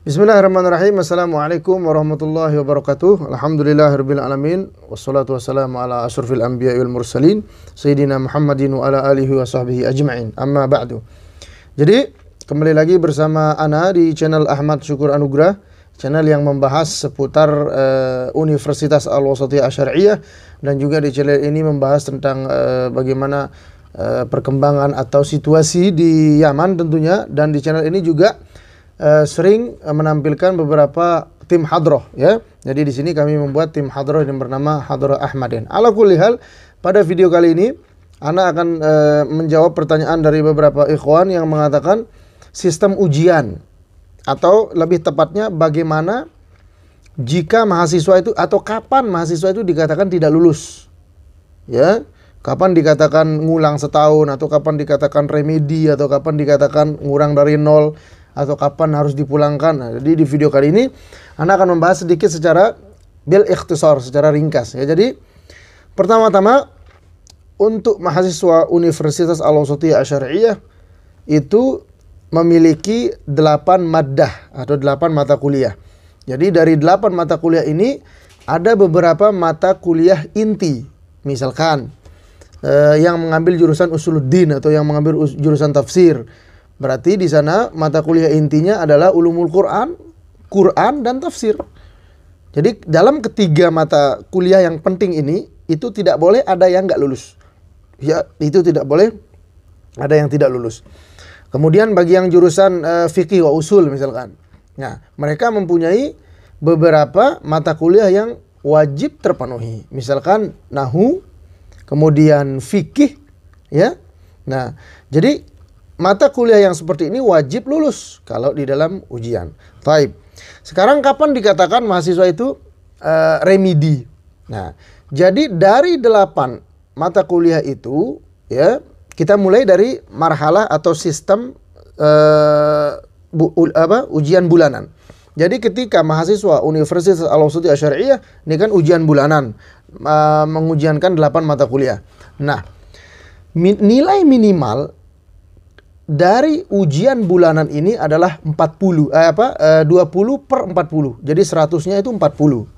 Bismillahirrahmanirrahim. Assalamualaikum warahmatullahi wabarakatuh. Alhamdulillahirabbil alamin wassalatu wassalamu ala asrofil anbiya wal mursalin sayyidina Muhammadin wa ala alihi wa sahbihi ajma'in. Amma ba'du. Jadi, kembali lagi bersama Ana di channel Ahmad Syukur Anugrah channel yang membahas seputar uh, Universitas Al-Wasatiyah Asyariyah dan juga di channel ini membahas tentang uh, bagaimana uh, perkembangan atau situasi di Yaman tentunya dan di channel ini juga uh, sering menampilkan beberapa tim hadroh ya. Jadi di sini kami membuat tim hadroh yang bernama Hadroh Ahmadin. Ala kulihal pada video kali ini Ana akan uh, menjawab pertanyaan dari beberapa ikhwan yang mengatakan sistem ujian atau lebih tepatnya bagaimana jika mahasiswa itu atau kapan mahasiswa itu dikatakan tidak lulus. Ya, kapan dikatakan ngulang setahun atau kapan dikatakan remedi atau kapan dikatakan ngurang dari nol atau kapan harus dipulangkan. Nah, jadi di video kali ini Anda akan membahas sedikit secara bil ikhtisar, secara ringkas ya. Jadi pertama-tama untuk mahasiswa Universitas al wasatiyah Syariah itu memiliki delapan maddah atau delapan mata kuliah. Jadi dari delapan mata kuliah ini ada beberapa mata kuliah inti. Misalkan eh, yang mengambil jurusan usuluddin atau yang mengambil jurusan tafsir. Berarti di sana mata kuliah intinya adalah ulumul Quran, Quran dan tafsir. Jadi dalam ketiga mata kuliah yang penting ini itu tidak boleh ada yang nggak lulus. Ya, itu tidak boleh ada yang tidak lulus. Kemudian bagi yang jurusan e, eh, fikih wa usul misalkan. Nah, mereka mempunyai beberapa mata kuliah yang wajib terpenuhi. Misalkan nahu, kemudian fikih, ya. Nah, jadi mata kuliah yang seperti ini wajib lulus kalau di dalam ujian. Taib. Sekarang kapan dikatakan mahasiswa itu uh, remedi? Nah, jadi dari delapan mata kuliah itu, ya kita mulai dari marhalah atau sistem uh, bu, u, apa, ujian bulanan. Jadi ketika mahasiswa Universitas al Ausudi Syariah ini kan ujian bulanan uh, mengujiankan 8 mata kuliah. Nah, mi nilai minimal dari ujian bulanan ini adalah 40 eh, apa eh, 20 per 40. Jadi 100-nya itu 40.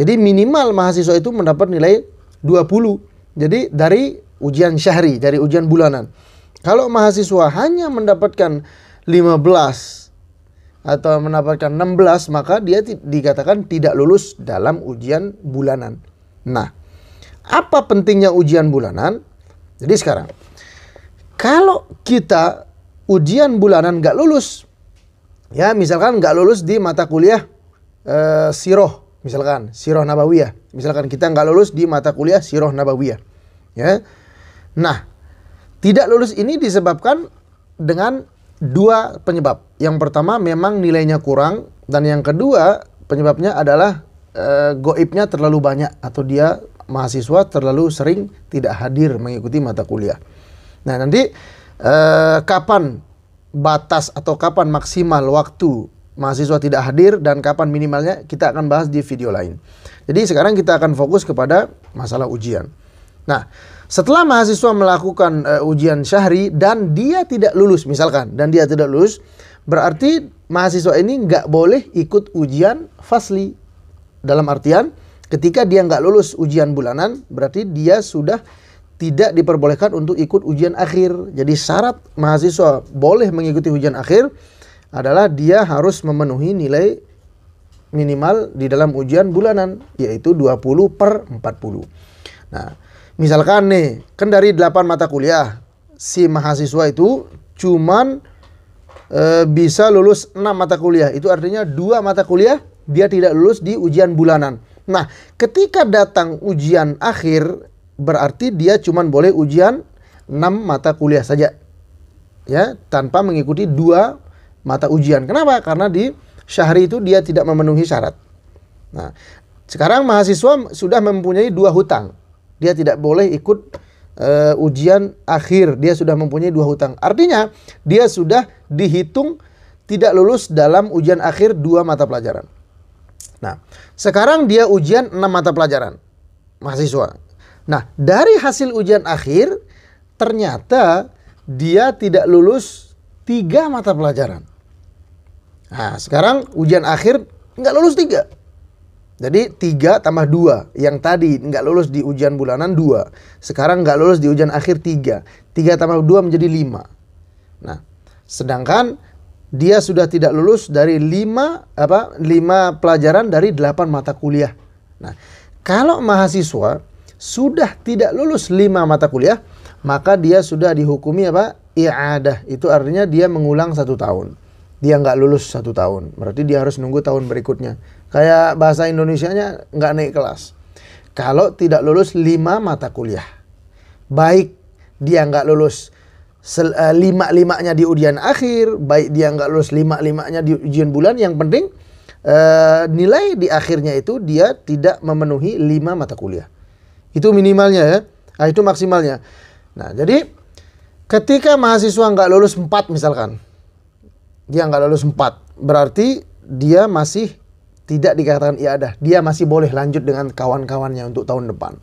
Jadi minimal mahasiswa itu mendapat nilai 20. Jadi dari ujian syahri, dari ujian bulanan. Kalau mahasiswa hanya mendapatkan 15 atau mendapatkan 16 maka dia dikatakan tidak lulus dalam ujian bulanan. Nah, apa pentingnya ujian bulanan? Jadi sekarang, kalau kita ujian bulanan nggak lulus, ya misalkan nggak lulus di mata kuliah e, siroh, misalkan siroh nabawiyah, misalkan kita nggak lulus di mata kuliah siroh nabawiyah, ya Nah, tidak lulus ini disebabkan dengan dua penyebab. Yang pertama memang nilainya kurang dan yang kedua penyebabnya adalah e, goibnya terlalu banyak atau dia mahasiswa terlalu sering tidak hadir mengikuti mata kuliah. Nah nanti e, kapan batas atau kapan maksimal waktu mahasiswa tidak hadir dan kapan minimalnya kita akan bahas di video lain. Jadi sekarang kita akan fokus kepada masalah ujian. Nah, setelah mahasiswa melakukan uh, ujian syahri dan dia tidak lulus misalkan dan dia tidak lulus, berarti mahasiswa ini nggak boleh ikut ujian fasli. Dalam artian, ketika dia nggak lulus ujian bulanan, berarti dia sudah tidak diperbolehkan untuk ikut ujian akhir. Jadi syarat mahasiswa boleh mengikuti ujian akhir adalah dia harus memenuhi nilai minimal di dalam ujian bulanan, yaitu 20 per 40. Nah, Misalkan nih, kan dari 8 mata kuliah si mahasiswa itu cuman e, bisa lulus 6 mata kuliah. Itu artinya dua mata kuliah dia tidak lulus di ujian bulanan. Nah, ketika datang ujian akhir berarti dia cuman boleh ujian 6 mata kuliah saja. Ya, tanpa mengikuti dua mata ujian. Kenapa? Karena di syahri itu dia tidak memenuhi syarat. Nah, sekarang mahasiswa sudah mempunyai dua hutang dia tidak boleh ikut uh, ujian akhir. Dia sudah mempunyai dua hutang. Artinya dia sudah dihitung tidak lulus dalam ujian akhir dua mata pelajaran. Nah, sekarang dia ujian enam mata pelajaran mahasiswa. Nah, dari hasil ujian akhir ternyata dia tidak lulus tiga mata pelajaran. Nah, sekarang ujian akhir nggak lulus tiga. Jadi 3 tambah 2. Yang tadi nggak lulus di ujian bulanan 2. Sekarang nggak lulus di ujian akhir 3. 3 tambah 2 menjadi 5. Nah, sedangkan dia sudah tidak lulus dari 5 apa 5 pelajaran dari 8 mata kuliah. Nah, kalau mahasiswa sudah tidak lulus 5 mata kuliah, maka dia sudah dihukumi apa? i'adah. Itu artinya dia mengulang satu tahun dia nggak lulus satu tahun. Berarti dia harus nunggu tahun berikutnya. Kayak bahasa Indonesia-nya nggak naik kelas. Kalau tidak lulus lima mata kuliah. Baik dia nggak lulus eh, lima-limanya di ujian akhir, baik dia nggak lulus lima-limanya di ujian bulan, yang penting uh, nilai di akhirnya itu dia tidak memenuhi lima mata kuliah. Itu minimalnya ya, nah, itu maksimalnya. Nah jadi ketika mahasiswa nggak lulus empat misalkan, dia nggak lulus empat, berarti dia masih tidak dikatakan iya ada. dia masih boleh lanjut dengan kawan-kawannya untuk tahun depan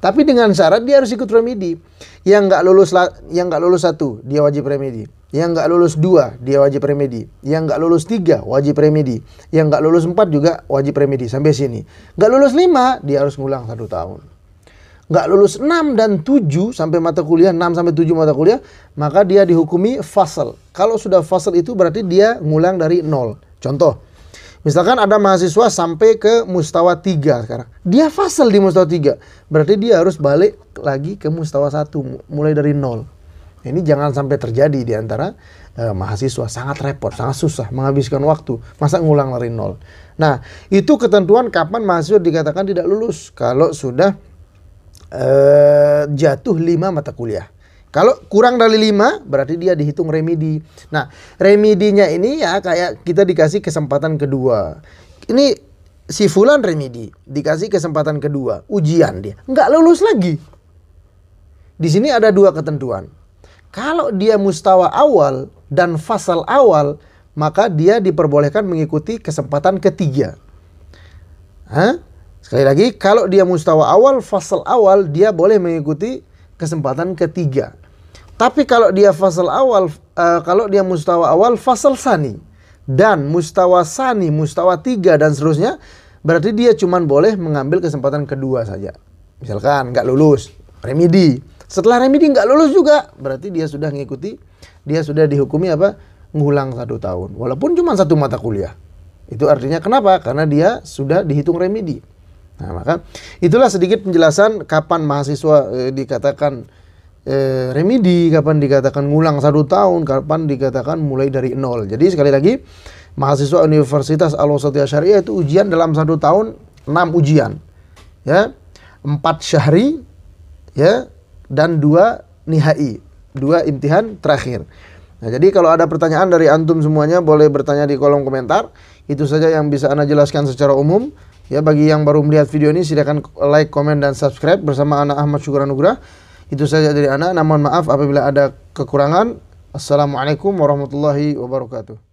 tapi dengan syarat dia harus ikut remedi yang nggak lulus yang nggak lulus satu dia wajib remedi yang nggak lulus dua dia wajib remedi yang nggak lulus tiga wajib remedi yang nggak lulus empat juga wajib remedi sampai sini nggak lulus lima dia harus ngulang satu tahun nggak lulus 6 dan 7 sampai mata kuliah 6 sampai 7 mata kuliah maka dia dihukumi fasel kalau sudah fasel itu berarti dia ngulang dari nol contoh misalkan ada mahasiswa sampai ke mustawa 3 sekarang dia fasel di mustawa 3 berarti dia harus balik lagi ke mustawa 1 mulai dari nol ini jangan sampai terjadi di antara eh, mahasiswa sangat repot, sangat susah menghabiskan waktu. Masa ngulang dari nol. Nah, itu ketentuan kapan mahasiswa dikatakan tidak lulus kalau sudah uh, jatuh lima mata kuliah. Kalau kurang dari lima berarti dia dihitung remedi. Nah, remedinya ini ya kayak kita dikasih kesempatan kedua. Ini si fulan remedi, dikasih kesempatan kedua, ujian dia. Nggak lulus lagi. Di sini ada dua ketentuan. Kalau dia mustawa awal dan fasal awal, maka dia diperbolehkan mengikuti kesempatan ketiga. Hah? Sekali lagi, kalau dia mustawa awal, fasal awal, dia boleh mengikuti kesempatan ketiga. Tapi kalau dia fasal awal, uh, kalau dia mustawa awal, fasal sani. Dan mustawa sani, mustawa tiga, dan seterusnya, berarti dia cuma boleh mengambil kesempatan kedua saja. Misalkan nggak lulus, remedi. Setelah remedi nggak lulus juga, berarti dia sudah mengikuti, dia sudah dihukumi apa? Ngulang satu tahun. Walaupun cuma satu mata kuliah. Itu artinya kenapa? Karena dia sudah dihitung remedi. Nah, maka itulah sedikit penjelasan kapan mahasiswa eh, dikatakan eh, remedi, kapan dikatakan ngulang satu tahun, kapan dikatakan mulai dari nol. Jadi sekali lagi, mahasiswa Universitas al wasatiyah Syariah itu ujian dalam satu tahun enam ujian. Ya. empat syahri ya dan dua nihai, dua imtihan terakhir. Nah, jadi kalau ada pertanyaan dari antum semuanya boleh bertanya di kolom komentar. Itu saja yang bisa Anda jelaskan secara umum. Ya bagi yang baru melihat video ini silakan like, komen dan subscribe bersama anak Ahmad Syukranugrah. Itu saja dari anak. Namun maaf apabila ada kekurangan. Assalamualaikum warahmatullahi wabarakatuh.